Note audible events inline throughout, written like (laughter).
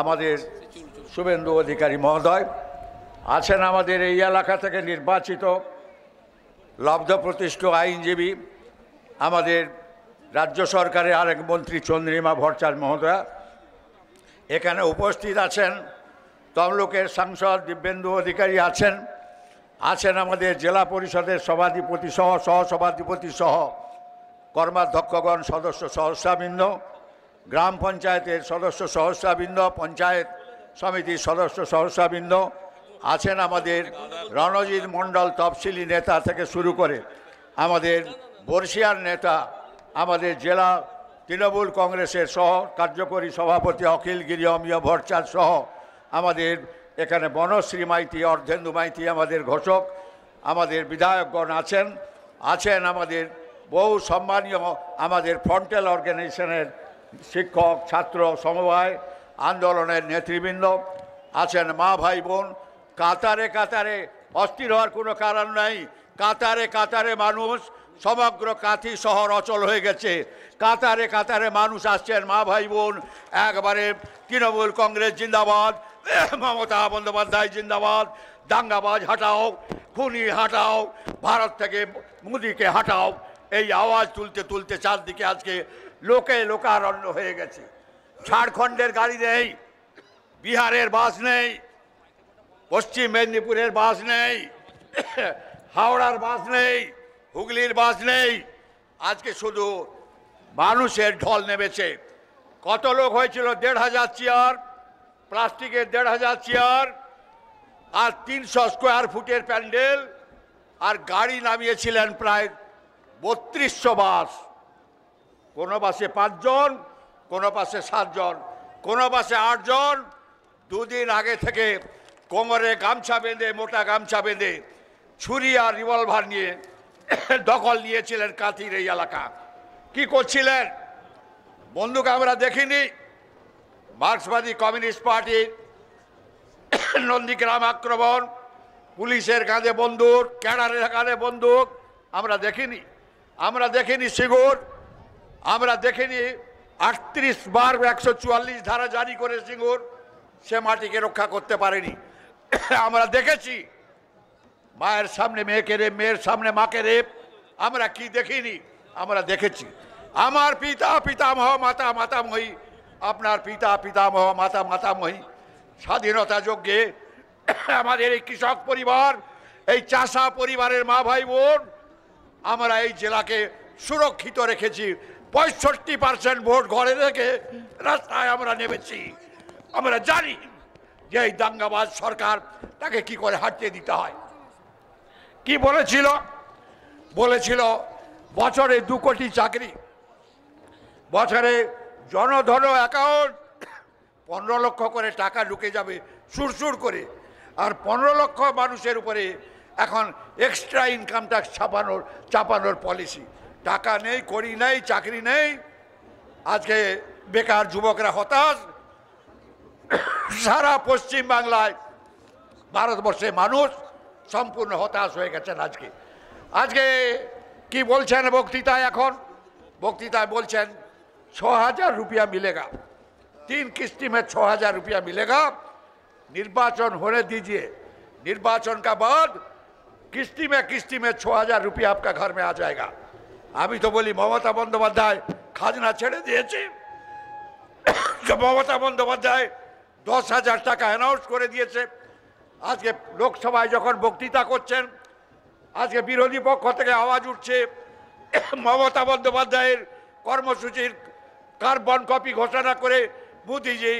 আমাদের শুভেন্দু অধিকারী মহোদয় আছেন আমাদের এই এলাকা থেকে নির্বাচিত লব্ধ প্রতিষ্ঠিত আইনজীবী আমাদের রাজ্য সরকারের আরেক মন্ত্রী চন্দ্রিমা ভট্টার মহোদয়া এখানে উপস্থিত আছেন তমলুকের সাংসদ দিব্যেন্দু অধিকারী আছেন আছেন আমাদের জেলা পরিষদের সভাধিপতি সহ সহসভাধিপতি সহ কর্মাধ্যক্ষগণ সদস্য সহস্রাবৃন্দ গ্রাম পঞ্চায়েতের সদস্য সহস্রাবৃন্দ পঞ্চায়েত সমিতির সদস্য সহস্রাবৃন্দ আছেন আমাদের রণজিৎ মণ্ডল তফসিলি নেতা থেকে শুরু করে আমাদের বর্ষিয়ার নেতা আমাদের জেলা তৃণমূল কংগ্রেসের সহ কার্যকরী সভাপতি গিরি অমীয় ভট্টার সহ আমাদের এখানে বনশ্রী মাইতি অর্ধেন্দু মাইতি আমাদের ঘোষক আমাদের বিধায়কগণ আছেন আছেন আমাদের বহু সম্মানীয় আমাদের ফ্রন্টাল অর্গানাইজেশনের শিক্ষক ছাত্র সমবায় আন্দোলনের নেতৃবৃন্দ আছেন মা ভাই বোন কাতারে কাতারে অস্থির হওয়ার কোনো কারণ নাই কাতারে কাতারে মানুষ সমগ্র কাঁথি শহর অচল হয়ে গেছে কাতারে কাতারে মানুষ আসছেন মা ভাই বোন একবারে তৃণমূল কংগ্রেস জিন্দাবাদ মমতা বন্দ্যোপাধ্যায় জিন্দাবাদ দাঙ্গাবাজ হাটাও খুনি হাটাও ভারত থেকে মোদিকে হাটাও এই আওয়াজ তুলতে তুলতে চারদিকে আজকে লোকে লোকারণ্য হয়ে গেছে ঝাড়খণ্ডের গাড়ি নেই বিহারের বাস নেই পশ্চিম মেদিনীপুরের বাস নেই হাওড়ার বাস নেই হুগলির বাস নেই আজকে শুধু মানুষের ঢল নেমেছে কত লোক হয়েছিল দেড় হাজার চেয়ার প্লাস্টিকের দেড় হাজার চেয়ার আর তিনশো স্কোয়ার ফুটের প্যান্ডেল আর গাড়ি নামিয়েছিলেন প্রায় বত্রিশশো বাস কোনো বাসে পাঁচজন কোনো পাশে সাতজন কোনো পাশে আটজন দুদিন আগে থেকে কোমরে গামছা বেঁধে মোটা গামছা বেঁধে ছুরি আর রিভলভার নিয়ে দখল নিয়েছিলেন কাঁথির এই এলাকা কি করছিলেন বন্দুক আমরা দেখিনি মার্ক্সবাদী কমিউনিস্ট পার্টির নন্দীগ্রাম আক্রমণ পুলিশের কাঁধে বন্দুক ক্যাডারের কাঁধে বন্দুক আমরা দেখিনি আমরা দেখিনি সিগুর আমরা দেখে দেখিনি আটত্রিশ বার একশো চুয়াল্লিশ ধারা জারি করে সিঙ্গুর সে মাটিকে রক্ষা করতে পারেনি আমরা দেখেছি মায়ের সামনে মেয়েকে রেপ মেয়ের সামনে মাকে রেপ আমরা কি দেখিনি আমরা দেখেছি আমার পিতা পিতামহ মাতা মাতামহী আপনার পিতা পিতামহ মাতা মাতামহী স্বাধীনতা যজ্ঞে আমাদের এই কৃষক পরিবার এই চাষা পরিবারের মা ভাই বোন আমরা এই জেলাকে সুরক্ষিত রেখেছি পঁয়ষট্টি পার্সেন্ট ভোট ঘরে রেখে রাস্তায় আমরা নেমেছি আমরা জানি যে এই দাঙ্গাবাজ সরকার তাকে কি করে হাঁটিয়ে দিতে হয় কি বলেছিল বলেছিল বছরে দু কোটি চাকরি বছরে জনধন অ্যাকাউন্ট পনেরো লক্ষ করে টাকা ঢুকে যাবে সুরসুর করে আর পনেরো লক্ষ মানুষের উপরে এখন এক্সট্রা ইনকাম ট্যাক্স ছাপানোর চাপানোর পলিসি টাকা নেই করি নেই চাকরি নেই আজকে বেকার যুবকরা হতাশ সারা পশ্চিম বাংলায় ভারতবর্ষে মানুষ সম্পূর্ণ হতাশ হয়ে গেছেন আজকে আজকে কি বলছেন বক্তৃতায় এখন বক্তৃতায় বলছেন ছ হাজার রুপিয়া মিলেগা তিন কিস্তি মে ছ হাজার রুপিয়া মিলেগা নির্বাচন होने দিজিয়ে নির্বাচন का बाद কিস্তিমে কিস্তিমে ছ হাজার রুপিয়া আপনার रुपया आपका घर আমি তো বলি মমতা বন্দ্যোপাধ্যায় খাজনা ছেড়ে দিয়েছে যে মমতা বন্দ্যোপাধ্যায় দশ হাজার টাকা অ্যানাউন্স করে দিয়েছে আজকে লোকসভায় যখন বক্তৃতা করছেন আজকে বিরোধী পক্ষ থেকে আওয়াজ উঠছে মমতা বন্দ্যোপাধ্যায়ের কর্মসূচির কার্বন কপি ঘোষণা করে মোদিজি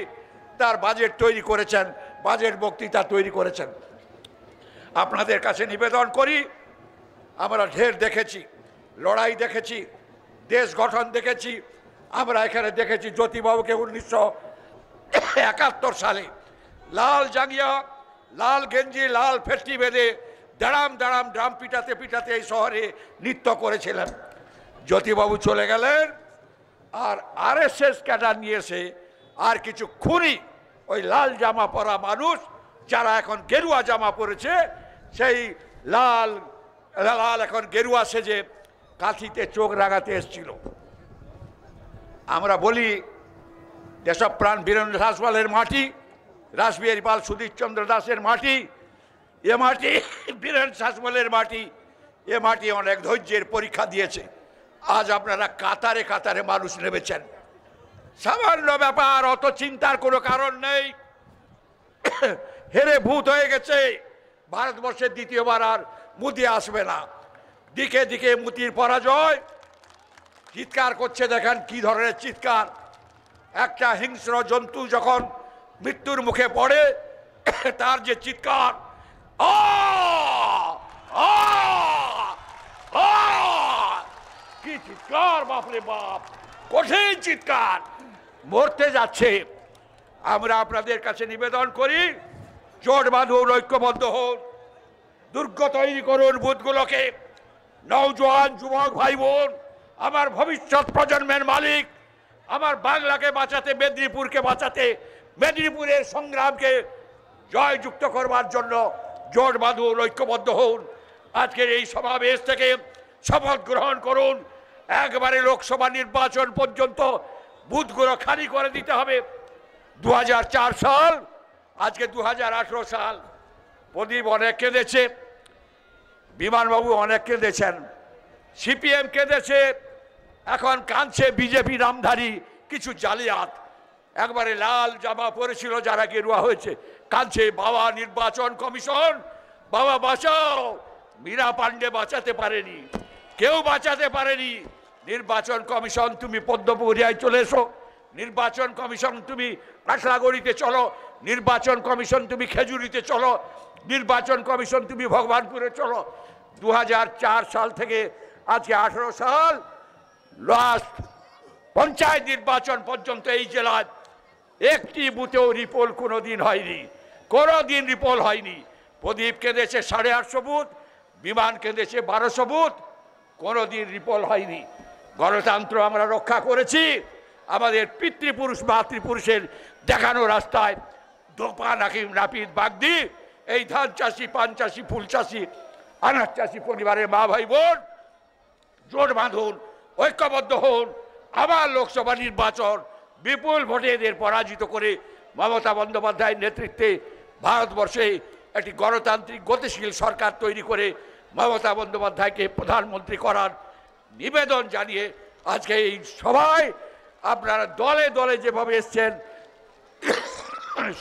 তার বাজেট তৈরি করেছেন বাজেট বক্তৃতা তৈরি করেছেন আপনাদের কাছে নিবেদন করি আমরা ঢের দেখেছি লড়াই দেখেছি দেশ গঠন দেখেছি আমরা এখানে দেখেছি জ্যোতিবাবুকে উনিশশো একাত্তর সালে লাল জাঙ্গিয়া লাল গেঞ্জি লাল ফেস্টি বেঁধে দাঁড়াম দাঁড়াম ড্রাম পিটাতে পিটাতে এই শহরে নৃত্য করেছিলেন জ্যোতিবাবু চলে গেলেন আর আর এস এস ক্যাডার নিয়ে আর কিছু খুনি ওই লাল জামা পরা মানুষ যারা এখন গেরুয়া জামা পরেছে সেই লাল লাল এখন গেরুয়া সেজে কাঁথিতে চোখ রাগাতে এসছিল আমরা বলি দেশব প্রাণ বীরেন্দ্র হাসপালের মাটি রাসবিহারী পাল সুধীরচন্দ্র দাসের মাটি এ মাটি বীরেন্দ্র শাসমলের মাটি এ মাটি অনেক ধৈর্যের পরীক্ষা দিয়েছে আজ আপনারা কাতারে কাতারে মানুষ নেমেছেন সামান্য ব্যাপার অত চিন্তার কোনো কারণ নেই হেরে ভূত হয়ে গেছে ভারতবর্ষের দ্বিতীয়বার আর মুদি আসবে না দিকে দিকে মুতির পরাজয় চিৎকার করছে দেখেন কি ধরনের চিৎকার একটা হিংস্র জন্তু যখন মৃত্যুর মুখে পড়ে (coughs) তার যে চিৎকার কি চিৎকার বাপরে বাপ কঠিন চিৎকার মরতে যাচ্ছে আমরা আপনাদের কাছে নিবেদন করি জোট বাঁধুন ঐক্যবদ্ধ হন দুর্গ তৈরি করুন বুথগুলোকে নৌজোয়ান যুবক ভাই বোন আমার ভবিষ্যৎ প্রজন্মের মালিক আমার বাংলাকে বাঁচাতে মেদিনীপুরকে বাঁচাতে মেদিনীপুরের সংগ্রামকে জয়যুক্ত করবার জন্য জোট বাঁধুন ঐক্যবদ্ধ হন আজকের এই সমাবেশ থেকে শপথ গ্রহণ করুন একবারে লোকসভা নির্বাচন পর্যন্ত বুথগুলো খালি করে দিতে হবে দু সাল আজকে দু সাল প্রদীপ অনেক কেঁদেছে বিমানবাবু অনেক কেঁদেছেন সিপিএম কেঁদেছে এখন কাঁদছে বিজেপি নামধারী কিছু জালিয়াত একবারে লাল জামা পরেছিল যারা গেরুয়া হয়েছে কাঁদছে বাবা নির্বাচন কমিশন বাবা বাঁচাও মীরা পাণ্ডে বাঁচাতে পারেনি কেউ বাঁচাতে পারেনি নির্বাচন কমিশন তুমি পদ্মপুরিয়ায় চলে এসো নির্বাচন কমিশন তুমি আশলাগড়িতে চলো নির্বাচন কমিশন তুমি খেজুরিতে চলো নির্বাচন কমিশন তুমি ভগবানপুরে চলো দু সাল থেকে আজকে আঠেরো সাল লাস্ট পঞ্চায়েত নির্বাচন পর্যন্ত এই জেলায় একটি বুথেও রিপোল কোনো দিন হয়নি কোনো দিন রিপোল হয়নি প্রদীপ কেঁদেছে সাড়ে আটশো বুথ বিমান কেঁদেছে বারোশো বুথ কোনো দিন রিপোল হয়নি গণতন্ত্র আমরা রক্ষা করেছি আমাদের পিতৃপুরুষ মাতৃপুরুষের দেখানো রাস্তায় ধোপা নাকি নাপিত বাগদি এই ধান চাষি পান চাষি ফুল চাষি আনার চাষি পরিবারের মা ভাই বোন জোট বাঁধুন ঐক্যবদ্ধ হন আবার লোকসভা নির্বাচন বিপুল ভোটে এদের পরাজিত করে মমতা বন্দ্যোপাধ্যায়ের নেতৃত্বে ভারতবর্ষে একটি গণতান্ত্রিক গতিশীল সরকার তৈরি করে মমতা বন্দ্যোপাধ্যায়কে প্রধানমন্ত্রী করার নিবেদন জানিয়ে আজকে এই সভায় আপনারা দলে দলে যেভাবে এসছেন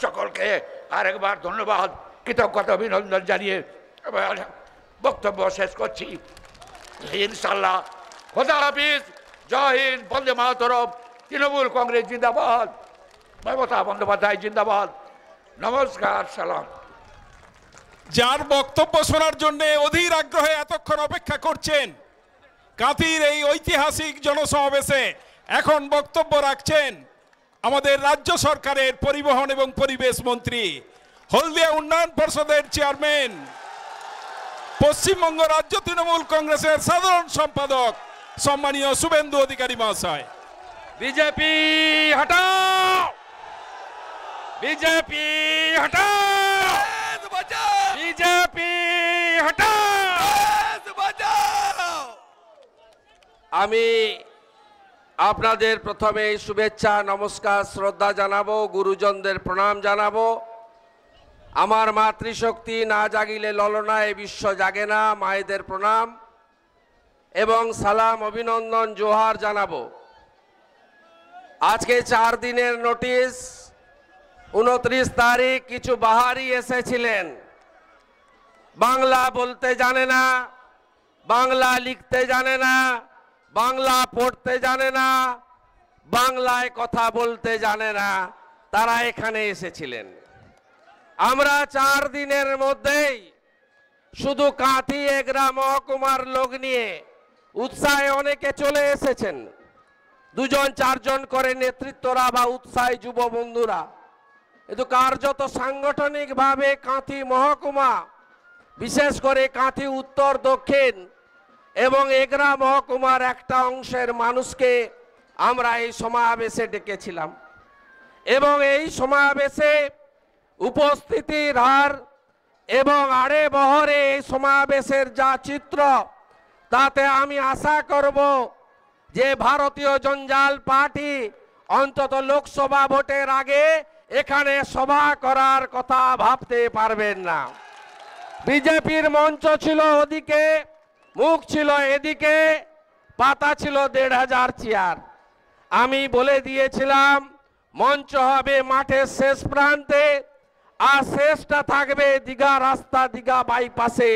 সকলকে আরেকবার ধন্যবাদ কৃতজ্ঞতা অভিনন্দন জানিয়ে বক্তব্য শেষ করছি ইনশাল্লাহ খোদা হাফিজ জয় হিন্দ বন্দে মাতরম তৃণমূল কংগ্রেস জিন্দাবাদ মমতা বন্দ্যোপাধ্যায় জিন্দাবাদ নমস্কার সালাম যার বক্তব্য শোনার জন্য অধীর আগ্রহে এতক্ষণ অপেক্ষা করছেন কাঁথির এই ঐতিহাসিক জনসমাবেশে এখন বক্তব্য রাখছেন আমাদের রাজ্য সরকারের পরিবহন এবং পরিবেশ মন্ত্রী হলদিয়া উন্নয়ন পরিষদের চেয়ারম্যান পশ্চিমবঙ্গ রাজ্য তৃণমূল কংগ্রেসের সাধারণ সম্পাদক সম্মানীয় শুভেন্দু অধিকারী মহাশয় বিজেপি হটাও বিজেপি হটাও বিজেপি হটাও আমি আপনাদের প্রথমে শুভেচ্ছা নমস্কার শ্রদ্ধা জানাবো গুরুজনদের প্রণাম জানাবো আমার মাতৃশক্তি না জাগিলে ললনা এ বিশ্ব জাগে না মায়েদের প্রণাম এবং সালাম অভিনন্দন জোহার জানাবো আজকে চার দিনের নোটিশ উনত্রিশ তারিখ কিছু বাহারি এসেছিলেন বাংলা বলতে জানে না বাংলা লিখতে জানে না বাংলা পড়তে জানে না বাংলায় কথা বলতে জানে না তারা এখানে এসেছিলেন আমরা চার দিনের মধ্যেই শুধু কাঁথি এগরা মহকুমার লোক নিয়ে উৎসাহে অনেকে চলে এসেছেন দুজন চারজন করে নেতৃত্বরা বা উৎসাহী যুব বন্ধুরা কিন্তু কার্যত সাংগঠনিকভাবে কাঁথি মহকুমা বিশেষ করে কাঁথি উত্তর দক্ষিণ এবং এগরা মহকুমার একটা অংশের মানুষকে আমরা এই সমাবেশে ডেকেছিলাম এবং এই সমাবেশে উপস্থিতির হার এবং আড়ে বহরে এই সমাবেশের যা চিত্র তাতে আমি আশা করব যে ভারতীয় জঞ্জাল পার্টি অন্তত লোকসভা ভোটের আগে এখানে সভা করার কথা ভাবতে পারবেন না বিজেপির মঞ্চ ছিল ওদিকে মুখ ছিল এদিকে পাতা ছিল দেড় হাজার চেয়ার আমি বলে দিয়েছিলাম মঞ্চ হবে মাঠের শেষ প্রান্তে আর শেষটা থাকবে দীঘা রাস্তা দীঘা বাইপাসে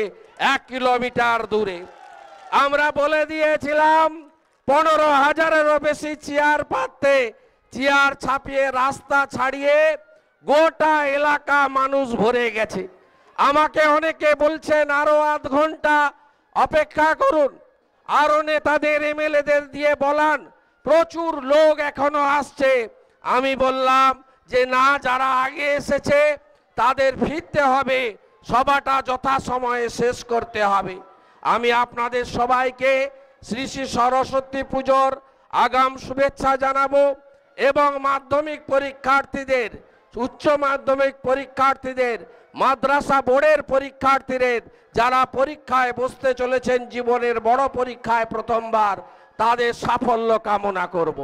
এক কিলোমিটার দূরে আমরা বলে দিয়েছিলাম পনেরো হাজারেরও বেশি চেয়ার পাততে চেয়ার ছাপিয়ে রাস্তা ছাড়িয়ে গোটা এলাকা মানুষ ভরে গেছে আমাকে অনেকে বলছেন আরো আধ ঘন্টা অপেক্ষা করুন আরো নেতাদের এমএলএদের দিয়ে বলান প্রচুর লোক এখনো আসছে আমি বললাম যে না যারা আগে এসেছে তাদের ফিরতে হবে সভাটা যথাসময়ে শেষ করতে হবে আমি আপনাদের সবাইকে শ্রী শ্রী সরস্বতী পুজোর আগাম শুভেচ্ছা জানাবো এবং মাধ্যমিক পরীক্ষার্থীদের উচ্চ মাধ্যমিক পরীক্ষার্থীদের মাদ্রাসা বোর্ডের পরীক্ষার্থীদের যারা পরীক্ষায় বসতে চলেছেন জীবনের বড় পরীক্ষায় প্রথমবার তাদের সাফল্য কামনা করব।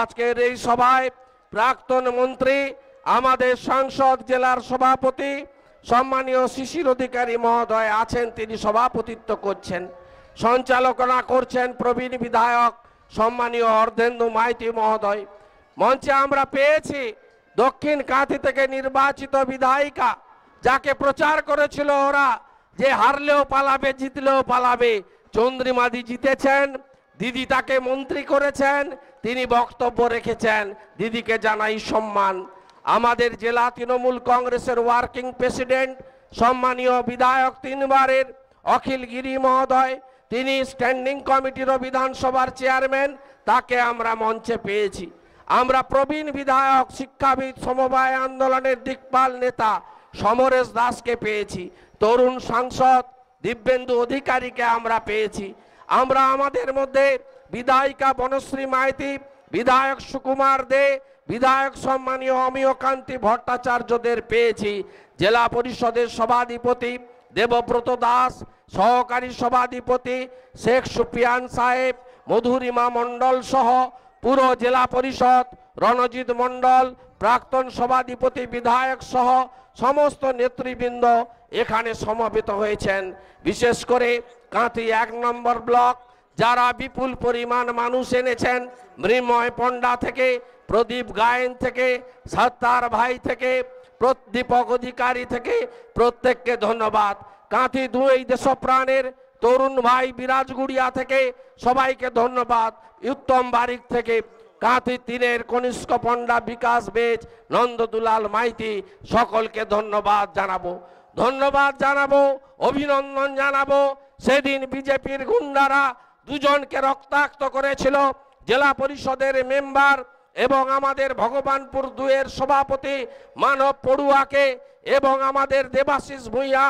আজকের এই সভায় প্রাক্তন মন্ত্রী আমাদের সাংসদ জেলার সভাপতি সম্মানীয় শিশির অধিকারী মহোদয় আছেন তিনি সভাপতিত্ব করছেন সঞ্চালকনা করছেন প্রবীণ বিধায়ক সম্মানীয় অর্ধেন্দু মাইতি মহোদয় মঞ্চে আমরা পেয়েছি দক্ষিণ কাঁথি থেকে নির্বাচিত বিধায়িকা যাকে প্রচার করেছিল ওরা যে হারলেও পালাবে জিতলেও পালাবে চন্দ্রিমাদি জিতেছেন দিদি তাকে মন্ত্রী করেছেন তিনি বক্তব্য রেখেছেন দিদিকে জানাই সম্মান আমাদের জেলা তৃণমূল কংগ্রেসের ওয়ার্কিং প্রেসিডেন্ট সম্মানীয় বিধায়ক তিনবারের অখিল গিরি মহোদয় তিনি স্ট্যান্ডিং কমিটির বিধানসভার চেয়ারম্যান তাকে আমরা মঞ্চে পেয়েছি আমরা প্রবীণ বিধায়ক শিক্ষাবিদ সমবায় আন্দোলনের দিকপাল নেতা সমরেশ দাসকে পেয়েছি তরুণ সাংসদ দিব্যেন্দু অধিকারীকে আমরা পেয়েছি আমরা আমাদের মধ্যে বিধায়িকা বনশ্রী মাইতি বিধায়ক সুকুমার দে বিধায়ক সম্মানীয় অমিয় কান্তি ভট্টাচার্যদের পেয়েছি জেলা পরিষদের সভাধিপতি দেবব্রত দাস সহকারী সভাধিপতি শেখ সুপিয়ান সাহেব মধুরিমা মণ্ডল সহ পুরো জেলা পরিষদ রণজিৎ মণ্ডল প্রাক্তন সভাধিপতি বিধায়ক সহ সমস্ত নেতৃবৃন্দ এখানে সমাবেত হয়েছেন বিশেষ করে কাঁথি এক নম্বর ব্লক যারা বিপুল পরিমাণ মানুষ এনেছেন মৃময় পণ্ডা থেকে প্রদীপ গায়েন থেকে সত্তার ভাই থেকে প্রদীপক অধিকারী থেকে প্রত্যেককে ধন্যবাদ কাঁথি দুই দেশপ্রাণের তরুণ ভাই বিরাজগুড়িয়া থেকে সবাইকে ধন্যবাদ উত্তম বারিক থেকে কাঁথি তীরের কনিষ্ক পণ্ডা বিকাশ বেজ নন্দদুলাল মাইতি সকলকে ধন্যবাদ জানাবো ধন্যবাদ জানাবো অভিনন্দন জানাবো সেদিন বিজেপির গুন্ডারা দুজনকে রক্তাক্ত করেছিল জেলা পরিষদের মেম্বার এবং আমাদের ভগবানপুর দুয়ের সভাপতি মানব পড়ুয়াকে এবং আমাদের দেবাশিস ভূঁইয়া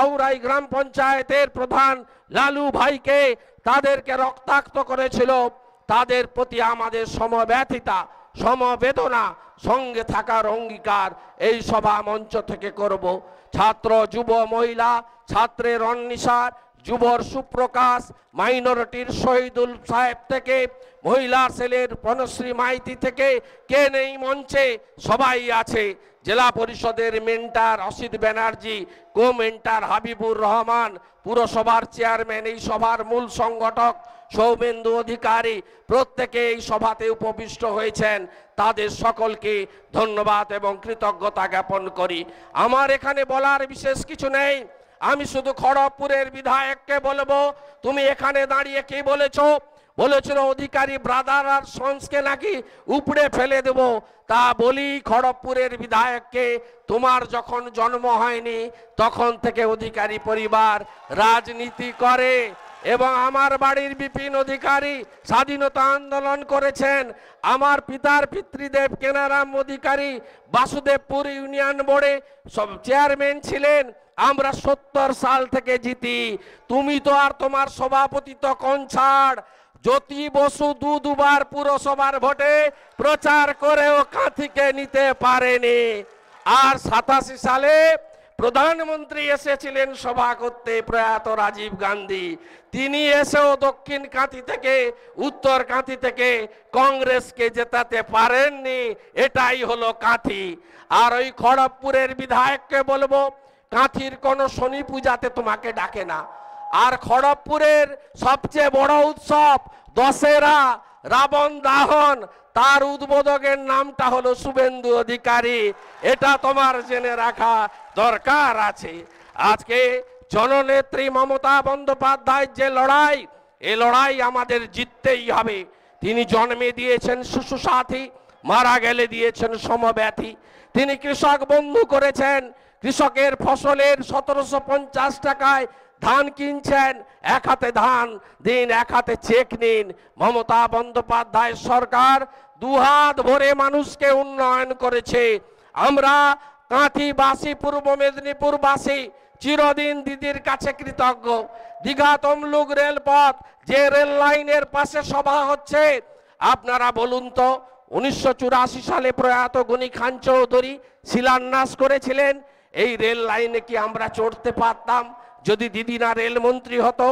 আউরাই গ্রাম পঞ্চায়েতের প্রধান লালু ভাইকে তাদেরকে রক্তাক্ত করেছিল তাদের প্রতি আমাদের সমব্যথিতা সমবেদনা সঙ্গে থাকার অঙ্গীকার এই সভা মঞ্চ থেকে করব ছাত্র যুব মহিলা ছাত্রের অন্নিসার যুবর সুপ্রকাশ মাইনরিটির শহীদুল সাহেব থেকে মহিলা সেলের প্রণশ্রী মাইতি থেকে কে নেই মঞ্চে সবাই আছে জেলা পরিষদের mentor Asit Banerjee co mentor Habibur Rahman পুরসভার চেয়ারম্যান এই সভার মূল সংগঠক সৌমেন্দু অধিকারী প্রত্যেকে এই সভাতে উপবিষ্ট হয়েছেন তাদের সকলকে ধন্যবাদ এবং কৃতজ্ঞতা জ্ঞাপন করি আমার এখানে বলার বিশেষ কিছু নেই আমি শুধু খড়গপুরের বিধায়ককে বলবো তুমি এখানে দাঁড়িয়ে কি বলেছ বলেছিল অধিকারী ব্রাদার আর সন্সকে নাকি উপড়ে ফেলে দেব তা বলি খড়গপুরের বিধায়ককে তোমার যখন জন্ম হয়নি তখন থেকে অধিকারী পরিবার রাজনীতি করে এবং আমার বাড়ির বিপিন অধিকারী স্বাধীনতা আন্দোলন করেছেন আমার পিতার পিতৃদেব কেনারাম অধিকারী বাসুদেবপুর ইউনিয়ন বোর্ডে সব চেয়ারম্যান ছিলেন আমরা সত্তর সাল থেকে জিতি তুমি তো আর তোমার সভাপতিত্ব তো ছাড় জ্যোতি বসু দু দুবার পুরসভার ভোটে প্রচার করেও কাঁথিকে নিতে পারেনি আর সাতাশি সালে প্রধানমন্ত্রী এসেছিলেন সভা করতে প্রয়াত রাজীব গান্ধী তিনি এসেও দক্ষিণ কাঁথি থেকে উত্তর কাঁথি থেকে কংগ্রেসকে জেতাতে পারেননি এটাই হলো কাঁথি আর ওই খড়গপুরের বিধায়ককে বলবো কাঁথির কোনো শনি পূজাতে তোমাকে ডাকে না আর খড়গপুরের সবচেয়ে বড় উৎসব দশেরা রাবণ দাহন তার উদ্বোধকের নামটা হলো শুভেন্দু অধিকারী এটা তোমার জেনে রাখা দরকার আছে আজকে জননেত্রী মমতা বন্দ্যোপাধ্যায় যে লড়াই এ লড়াই আমাদের জিততেই হবে তিনি জন্মে দিয়েছেন শিশু সাথী মারা গেলে দিয়েছেন সমব্যাথী তিনি কৃষক বন্ধু করেছেন কৃষকের ফসলের সতেরোশো পঞ্চাশ টাকায় ধান কিনছেন এক হাতে ধান দিন এক হাতে চেক নিন মমতা বন্দ্যোপাধ্যায় সরকার দুহাত ভরে মানুষকে উন্নয়ন করেছে আমরা কাঁথিবাসী পূর্ব মেদিনীপুরবাসী চিরদিন দিদির কাছে কৃতজ্ঞ দীঘা তমলুক রেলপথ যে রেল লাইনের পাশে সভা হচ্ছে আপনারা বলুন তো উনিশশো সালে প্রয়াত গুণী খান চৌধুরী শিলান্যাস করেছিলেন এই রেল লাইনে কি আমরা চড়তে পারতাম যদি দিদি না রেলমন্ত্রী হতো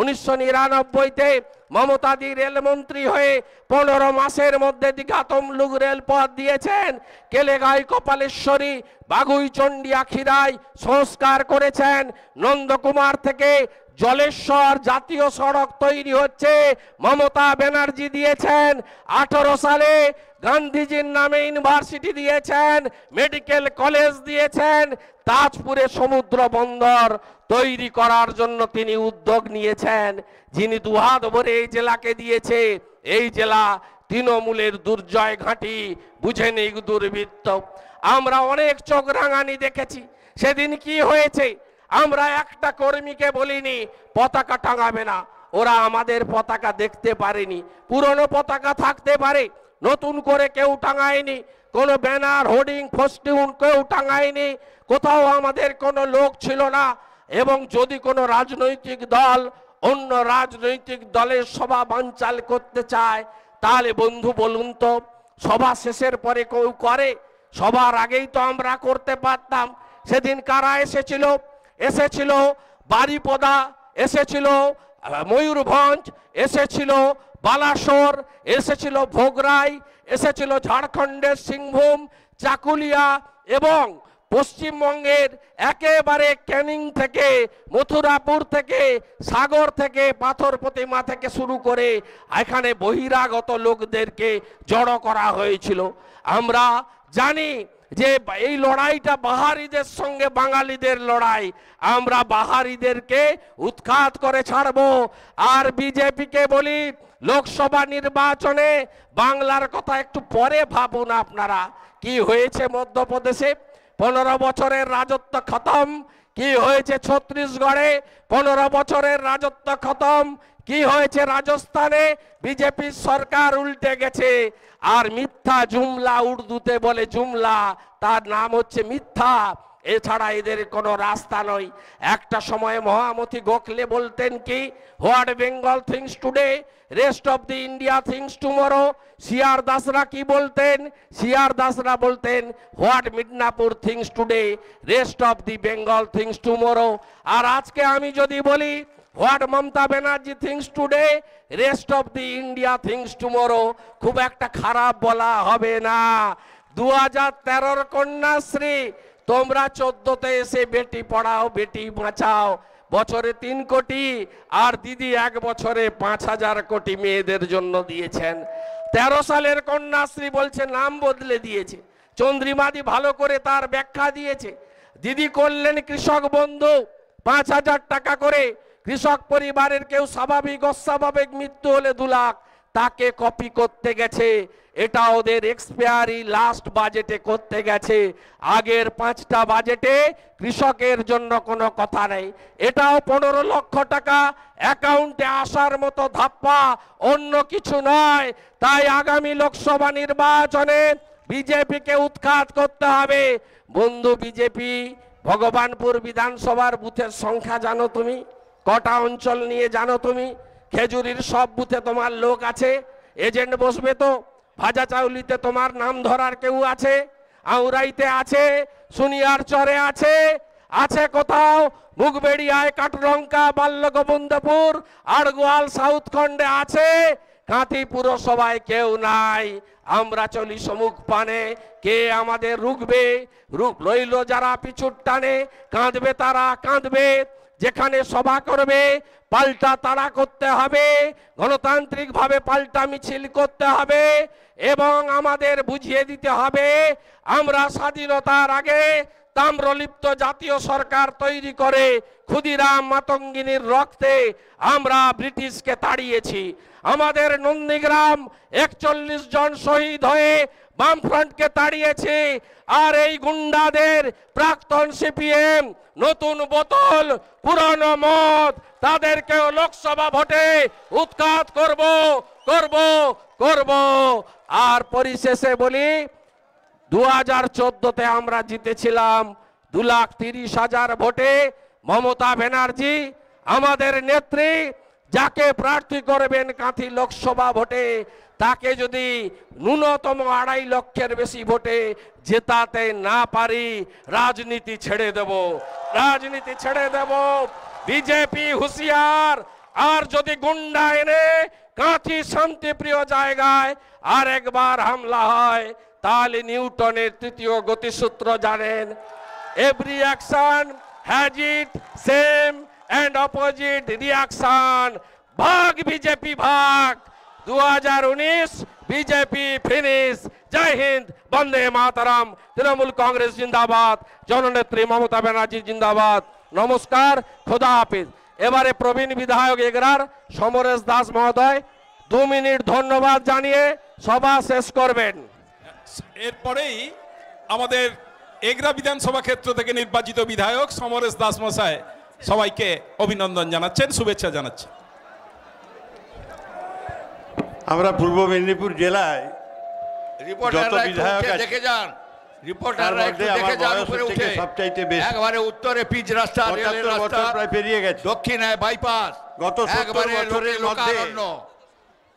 উনিশশো নিরানব্বইতে মমতাদি রেলমন্ত্রী হয়ে পনেরো মাসের মধ্যে তমলুক রেলপথ দিয়েছেন কেলেগাই কপালেশ্বরী বাগুইচণ্ডী খিরাই সংস্কার করেছেন নন্দকুমার থেকে জলেশ্বর জাতীয় সড়ক তৈরি হচ্ছে মমতা ব্যানার্জি দিয়েছেন আঠারো সালে গান্ধীজির নামে ইউনিভার্সিটি দিয়েছেন মেডিকেল কলেজ দিয়েছেন তাজপুরে সমুদ্র বন্দর তৈরি করার জন্য তিনি উদ্যোগ নিয়েছেন যিনি দুহাত ভরে এই জেলাকে দিয়েছে এই জেলা তৃণমূলের দুর্জয় ঘাঁটি বুঝে নেই দুর্বৃত্ত আমরা অনেক চোখ রাঙানি দেখেছি সেদিন কি হয়েছে আমরা একটা কর্মীকে বলিনি পতাকা টাঙাবে না ওরা আমাদের পতাকা দেখতে পারেনি পুরনো পতাকা থাকতে পারে নতুন করে কেউ টাঙায়নি কোনো ব্যানার হোর্ডিং ফস্টিউন কেউ টাঙায়নি কোথাও আমাদের কোনো লোক ছিল না এবং যদি কোনো রাজনৈতিক দল অন্য রাজনৈতিক দলের সভা বানচাল করতে চায় তাহলে বন্ধু বলুন তো সভা শেষের পরে কেউ করে সবার আগেই তো আমরা করতে পারতাম সেদিন কারা এসেছিল এসেছিল বারিপদা এসেছিল ময়ূরভঞ্জ এসেছিল বালাসোর এসেছিল ভোগরাই এসেছিল ঝাড়খণ্ডের সিংভূম চাকুলিয়া এবং পশ্চিমবঙ্গের একেবারে ক্যানিং থেকে মথুরাপুর থেকে সাগর থেকে পাথর প্রতিমা থেকে শুরু করে এখানে বহিরাগত লোকদেরকে জড়ো করা হয়েছিল আমরা জানি যে এই লড়াইটা বাহারিদের সঙ্গে বাঙালিদের লড়াই আমরা বাহারিদেরকে উৎখাত করে ছাড়ব আর বিজেপিকে বলি লোকসভা নির্বাচনে বাংলার কথা একটু পরে ভাবুন আপনারা কি হয়েছে মধ্যপ্রদেশে পনেরো বছরের রাজত্ব খতম কি হয়েছে ছত্রিশগড়ে পনেরো বছরের রাজত্ব খতম কি হয়েছে রাজস্থানে বিজেপির সরকার উল্টে গেছে আর মিথ্যা জুমলা উর্দুতে বলে জুমলা তার নাম হচ্ছে মিথ্যা এছাড়া এদের কোনো রাস্তা নয় একটা সময়ে মহামতি গোখলে বলতেন কি what Bengal thinks today rest of the India thinks tomorrow sir দাসরা কি বলতেন সিয়ার দাসরা বলতেন what Midnapore thinks today rest of the Bengal thinks tomorrow আর আজকে আমি যদি বলি what Mamata Banerjee thinks today rest of the India thinks tomorrow খুব একটা খারাপ বলা হবে না দু হাজার তেরোর কন্যাশ্রী তোমরা চোদ্দতে এসে বেটি পড়াও বেটি বাঁচাও বছরে তিন কোটি আর দিদি এক বছরে পাঁচ হাজার কোটি মেয়েদের জন্য দিয়েছেন তেরো সালের কন্যাশ্রী বলছে নাম বদলে দিয়েছে চন্দ্রিমাদি ভালো করে তার ব্যাখ্যা দিয়েছে দিদি করলেন কৃষক বন্ধু পাঁচ হাজার টাকা করে কৃষক পরিবারের কেউ স্বাভাবিক অস্বাভাবিক মৃত্যু হলে দু লাখ তাকে কপি করতে গেছে এটা ওদের এক্সপায়ারি লাস্ট বাজেটে করতে গেছে আগের পাঁচটা বাজেটে কৃষকের জন্য কোনো কথা নেই এটাও পনেরো লক্ষ টাকা অ্যাকাউন্টে আসার মতো ধাপ্পা অন্য কিছু নয় তাই আগামী লোকসভা নির্বাচনে বিজেপিকে উৎখাত করতে হবে বন্ধু বিজেপি ভগবানপুর বিধানসভার বুথের সংখ্যা জানো তুমি কটা অঞ্চল নিয়ে জানো তুমি খেজুরির সব বুথে তোমার লোক আছে এজেন্ট বসবে তো ভাজা চাউলিতে তোমার নাম ধরার কেউ আছে আউরাইতে আছে সুনিয়ার চরে আছে আছে কোথাও মুগবেড়িয়ায় কাঠলঙ্কা বাল্যগোবিন্দপুর আড়গোয়াল সাউথখণ্ডে আছে কাঁথি পুরসভায় কেউ নাই আমরা চলি সমুখ পানে কে আমাদের রুখবে রুখ রইল যারা পিছুর টানে কাঁদবে তারা কাঁদবে যেখানে সভা করবে পাল্টা তাড়া করতে হবে গণতান্ত্রিকভাবে পাল্টা মিছিল করতে হবে এবং আমাদের বুঝিয়ে দিতে হবে আমরা স্বাধীনতার আগে তাম্রলিপ্ত জাতীয় সরকার তৈরি করে ক্ষুদিরাম মাতঙ্গিনীর রক্তে আমরা ব্রিটিশকে তাড়িয়েছি আমাদের নন্দীগ্রাম একচল্লিশ জন শহীদ হয়ে বামফ্রন্টকে তাড়িয়েছি আর এই গুন্ডাদের প্রাক্তন সিপিএম নতুন বোতল পুরনো মত তাদেরকেও লোকসভা ভোটে উৎখাত করব করব করব আর পরিশেষে বলি দু হাজার চোদ্দতে আমরা জিতেছিলাম দু লাখ তিরিশ হাজার ভোটে মমতা ব্যানার্জি আমাদের নেত্রী যাকে প্রার্থী করবেন কাঁথি লোকসভা ভোটে তাকে যদি ন্যূনতম আড়াই লক্ষের বেশি ভোটে জেতাতে না পারি রাজনীতি ছেড়ে দেব রাজনীতি ছেড়ে দেব বিজেপি হুঁশিয়ার আর যদি গুন্ডা এনে কাঁথি শান্তিপ্রিয় জায়গায় আর একবার হামলা হয় তাহলে নিউটনের তৃতীয় গতিসূত্র জানেন every action has it same and opposite reaction ভাগ বিজেপি ভাগ দু বিজেপি ফিনিশ জয় হিন্দ বন্দে মাতারাম তৃণমূল কংগ্রেস জিন্দাবাদ জননেত্রী মমতা ব্যানার্জি জিন্দাবাদ নমস্কার খোদা হাফিজ এবারে প্রবীণ বিধায়ক এগরার সমরেশ দাস মহোদয় দু মিনিট ধন্যবাদ জানিয়ে সভা শেষ করবেন এরপরেই আমাদের এগরা বিধানসভা ক্ষেত্র থেকে নির্বাচিত বিধায়ক সমরেশ দাস মশাই সবাইকে অভিনন্দন জানাচ্ছেন শুভেচ্ছা জানাচ্ছেন আমরা পূর্ব মেদিনীপুর জেলায় বিধায়ক যান একবারে উত্তরে পিচ পেরিয়ে গেছে দক্ষিণে বাইপাস গত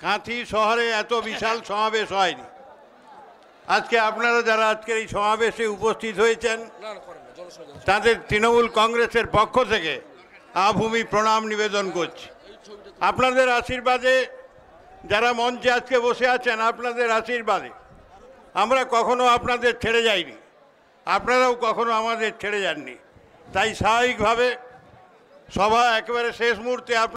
কাঁথি শহরে এত বিশাল (laughs) সমাবেশ হয়নি আজকে আপনারা যারা আজকের এই সমাবেশে উপস্থিত হয়েছেন তাদের তৃণমূল কংগ্রেসের পক্ষ থেকে আভূমি প্রণাম নিবেদন করছি আপনাদের আশীর্বাদে যারা মঞ্চে আজকে বসে আছেন আপনাদের আশীর্বাদে আমরা কখনো আপনাদের ছেড়ে যাইনি আপনারাও কখনো আমাদের ছেড়ে যাননি তাই স্বাভাবিকভাবে সভা একেবারে শেষ মুহূর্তে